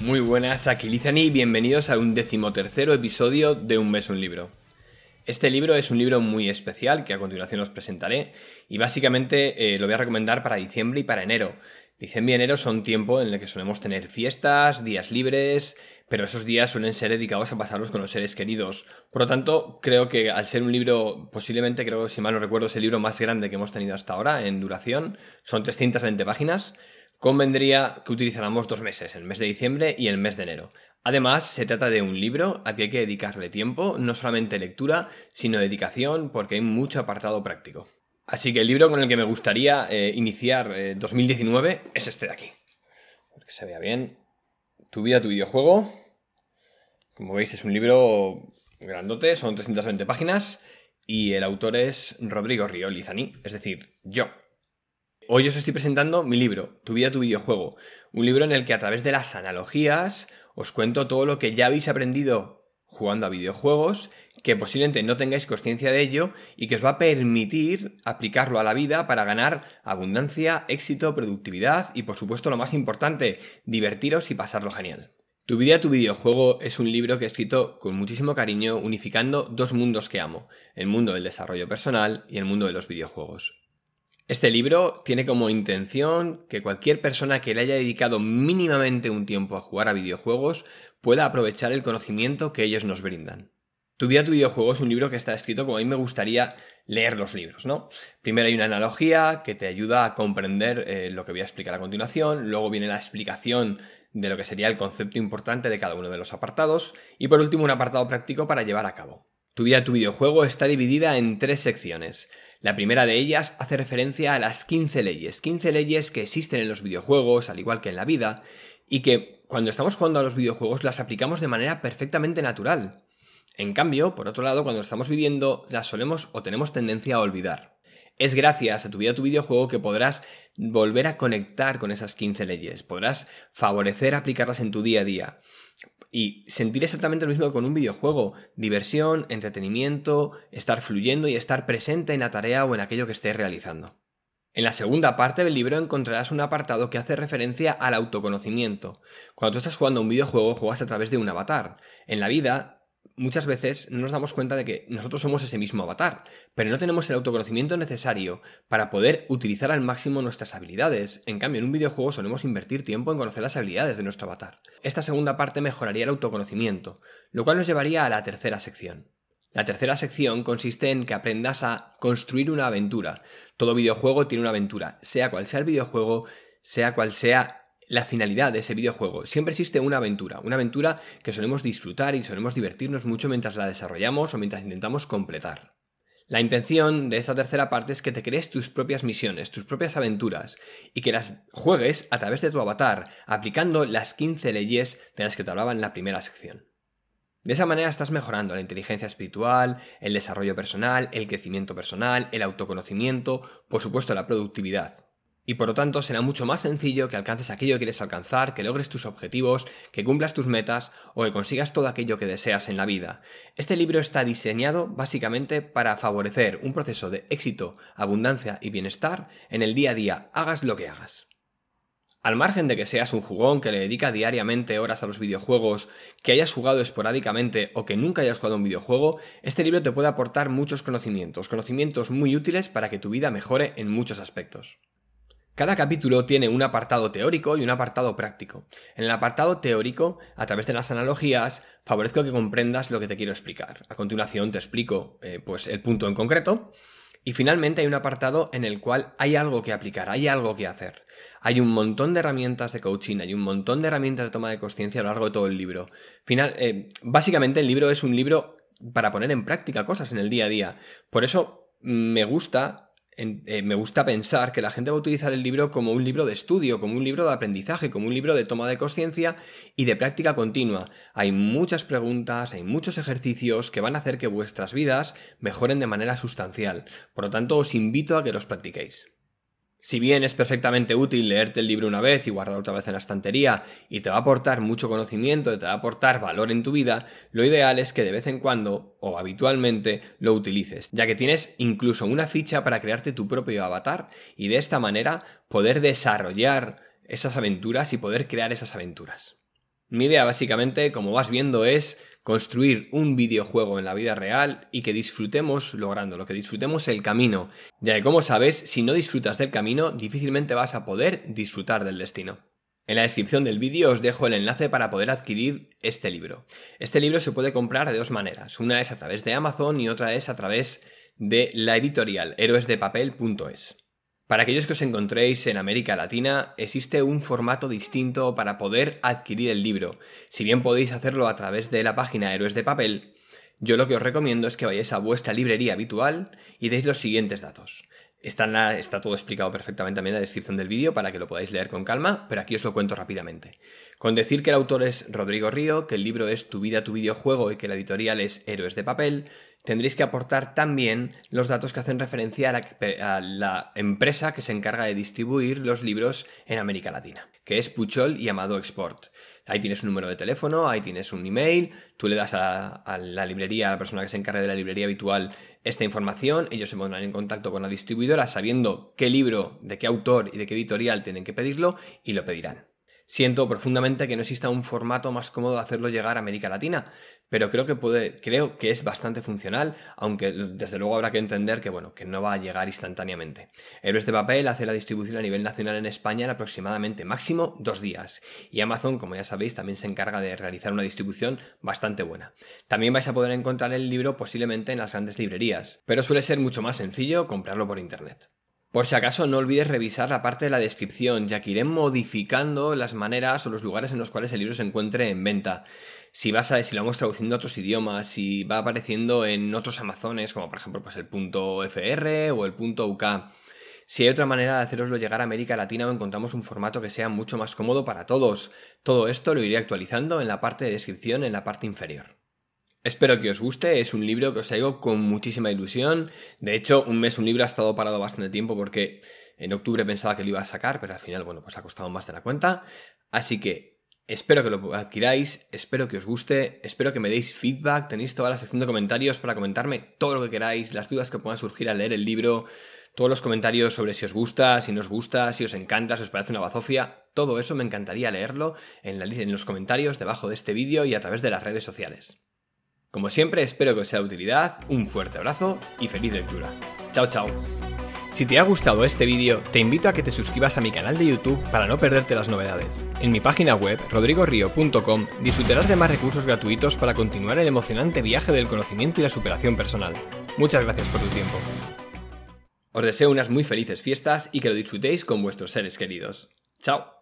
Muy buenas, aquí Lizani y bienvenidos a un decimotercero episodio de Un mes un libro. Este libro es un libro muy especial que a continuación os presentaré y básicamente eh, lo voy a recomendar para diciembre y para enero. Diciembre y enero son tiempo en el que solemos tener fiestas, días libres, pero esos días suelen ser dedicados a pasarlos con los seres queridos. Por lo tanto, creo que al ser un libro, posiblemente, creo, si mal no recuerdo, es el libro más grande que hemos tenido hasta ahora en duración, son 320 páginas, Convendría que utilizáramos dos meses, el mes de diciembre y el mes de enero. Además, se trata de un libro a que hay que dedicarle tiempo, no solamente lectura, sino dedicación, porque hay mucho apartado práctico. Así que el libro con el que me gustaría eh, iniciar 2019 eh, es este de aquí. porque se vea bien. Tu vida, tu videojuego. Como veis, es un libro grandote, son 320 páginas. Y el autor es Rodrigo Riolizani, es decir, yo. Hoy os estoy presentando mi libro, Tu vida, tu videojuego, un libro en el que a través de las analogías os cuento todo lo que ya habéis aprendido jugando a videojuegos, que posiblemente no tengáis conciencia de ello y que os va a permitir aplicarlo a la vida para ganar abundancia, éxito, productividad y por supuesto lo más importante, divertiros y pasarlo genial. Tu vida, tu videojuego es un libro que he escrito con muchísimo cariño unificando dos mundos que amo, el mundo del desarrollo personal y el mundo de los videojuegos. Este libro tiene como intención que cualquier persona que le haya dedicado mínimamente un tiempo a jugar a videojuegos pueda aprovechar el conocimiento que ellos nos brindan. Tu vida, tu videojuego es un libro que está escrito como a mí me gustaría leer los libros, ¿no? Primero hay una analogía que te ayuda a comprender eh, lo que voy a explicar a continuación, luego viene la explicación de lo que sería el concepto importante de cada uno de los apartados y por último un apartado práctico para llevar a cabo. Tu vida, tu videojuego está dividida en tres secciones. La primera de ellas hace referencia a las 15 leyes, 15 leyes que existen en los videojuegos, al igual que en la vida, y que cuando estamos jugando a los videojuegos las aplicamos de manera perfectamente natural. En cambio, por otro lado, cuando estamos viviendo las solemos o tenemos tendencia a olvidar. Es gracias a tu vida, tu videojuego, que podrás volver a conectar con esas 15 leyes, podrás favorecer aplicarlas en tu día a día y sentir exactamente lo mismo que con un videojuego. Diversión, entretenimiento, estar fluyendo y estar presente en la tarea o en aquello que estés realizando. En la segunda parte del libro encontrarás un apartado que hace referencia al autoconocimiento. Cuando tú estás jugando un videojuego juegas a través de un avatar. En la vida muchas veces no nos damos cuenta de que nosotros somos ese mismo avatar, pero no tenemos el autoconocimiento necesario para poder utilizar al máximo nuestras habilidades. En cambio, en un videojuego solemos invertir tiempo en conocer las habilidades de nuestro avatar. Esta segunda parte mejoraría el autoconocimiento, lo cual nos llevaría a la tercera sección. La tercera sección consiste en que aprendas a construir una aventura. Todo videojuego tiene una aventura, sea cual sea el videojuego, sea cual sea la finalidad de ese videojuego. Siempre existe una aventura, una aventura que solemos disfrutar y solemos divertirnos mucho mientras la desarrollamos o mientras intentamos completar. La intención de esta tercera parte es que te crees tus propias misiones, tus propias aventuras, y que las juegues a través de tu avatar, aplicando las 15 leyes de las que te hablaba en la primera sección. De esa manera estás mejorando la inteligencia espiritual, el desarrollo personal, el crecimiento personal, el autoconocimiento, por supuesto la productividad y por lo tanto será mucho más sencillo que alcances aquello que quieres alcanzar, que logres tus objetivos, que cumplas tus metas o que consigas todo aquello que deseas en la vida. Este libro está diseñado básicamente para favorecer un proceso de éxito, abundancia y bienestar en el día a día, hagas lo que hagas. Al margen de que seas un jugón que le dedica diariamente horas a los videojuegos, que hayas jugado esporádicamente o que nunca hayas jugado un videojuego, este libro te puede aportar muchos conocimientos, conocimientos muy útiles para que tu vida mejore en muchos aspectos. Cada capítulo tiene un apartado teórico y un apartado práctico. En el apartado teórico, a través de las analogías, favorezco que comprendas lo que te quiero explicar. A continuación te explico eh, pues el punto en concreto. Y finalmente hay un apartado en el cual hay algo que aplicar, hay algo que hacer. Hay un montón de herramientas de coaching, hay un montón de herramientas de toma de conciencia a lo largo de todo el libro. Final, eh, básicamente el libro es un libro para poner en práctica cosas en el día a día. Por eso mm, me gusta eh, me gusta pensar que la gente va a utilizar el libro como un libro de estudio, como un libro de aprendizaje, como un libro de toma de conciencia y de práctica continua. Hay muchas preguntas, hay muchos ejercicios que van a hacer que vuestras vidas mejoren de manera sustancial. Por lo tanto, os invito a que los practiquéis. Si bien es perfectamente útil leerte el libro una vez y guardarlo otra vez en la estantería y te va a aportar mucho conocimiento, te va a aportar valor en tu vida, lo ideal es que de vez en cuando o habitualmente lo utilices, ya que tienes incluso una ficha para crearte tu propio avatar y de esta manera poder desarrollar esas aventuras y poder crear esas aventuras. Mi idea básicamente, como vas viendo, es construir un videojuego en la vida real y que disfrutemos logrando, lo que disfrutemos el camino, ya que como sabes, si no disfrutas del camino, difícilmente vas a poder disfrutar del destino. En la descripción del vídeo os dejo el enlace para poder adquirir este libro. Este libro se puede comprar de dos maneras, una es a través de Amazon y otra es a través de la editorial héroesdepapel.es. Para aquellos que os encontréis en América Latina, existe un formato distinto para poder adquirir el libro. Si bien podéis hacerlo a través de la página Héroes de Papel, yo lo que os recomiendo es que vayáis a vuestra librería habitual y deis los siguientes datos. Está, la, está todo explicado perfectamente en la descripción del vídeo para que lo podáis leer con calma, pero aquí os lo cuento rápidamente. Con decir que el autor es Rodrigo Río, que el libro es Tu vida, tu videojuego y que la editorial es Héroes de Papel, tendréis que aportar también los datos que hacen referencia a la, empresa que se encarga de distribuir los libros en América Latina, que es Puchol y Export. Ahí tienes un número de teléfono, ahí tienes un email, tú le das a, a la librería, a la persona que se encarga de la librería habitual, esta información, ellos se pondrán en contacto con la distribuidora sabiendo qué libro, de qué autor y de qué editorial tienen que pedirlo y lo pedirán siento profundamente que no exista un formato más cómodo de hacerlo llegar a América Latina, pero creo que creo que es bastante funcional, aunque desde luego habrá que entender que bueno, que no va a llegar instantáneamente. Héroes de papel hace la distribución a nivel nacional en España en aproximadamente máximo dos días, y Amazon, como ya sabéis, también se encarga de realizar una distribución bastante buena. También vais a poder encontrar el libro posiblemente en las grandes librerías, pero suele ser mucho más sencillo comprarlo por internet. Por si acaso no olvides revisar la parte de la descripción, ya que iré modificando las maneras o los lugares en los cuales el libro se encuentre en venta. Si vas a, si lo vamos traduciendo a otros idiomas, si va apareciendo en otros Amazones, como por ejemplo pues el .fr o el punto .uk. Si hay otra manera de haceroslo llegar a América Latina o encontramos un formato que sea mucho más cómodo para todos. Todo esto lo iré actualizando en la parte de descripción en la parte inferior. Espero que os guste, es un libro que os traigo con muchísima ilusión. De hecho, un mes un libro ha estado parado bastante tiempo porque en octubre pensaba que lo iba a sacar, pero al final, bueno, pues ha costado más de la cuenta. Así que espero que lo adquiráis, espero que os guste, espero que me deis feedback. Tenéis toda la sección de comentarios para comentarme todo lo que queráis, las dudas que puedan surgir al leer el libro, todos los comentarios sobre si os gusta, si no os gusta, si os encanta, si os parece una bazofia. Todo eso me encantaría leerlo en, la, en los comentarios debajo de este vídeo y a través de las redes sociales. Como siempre, espero que os sea de utilidad, un fuerte abrazo y feliz lectura. Chao, chao. Si te ha gustado este vídeo, te invito a que te suscribas a mi canal de YouTube para no perderte las novedades. En mi página web, rodrigorio.com, disfrutarás de más recursos gratuitos para continuar el emocionante viaje del conocimiento y la superación personal. Muchas gracias por tu tiempo. Os deseo unas muy felices fiestas y que lo disfrutéis con vuestros seres queridos. ¡Chao!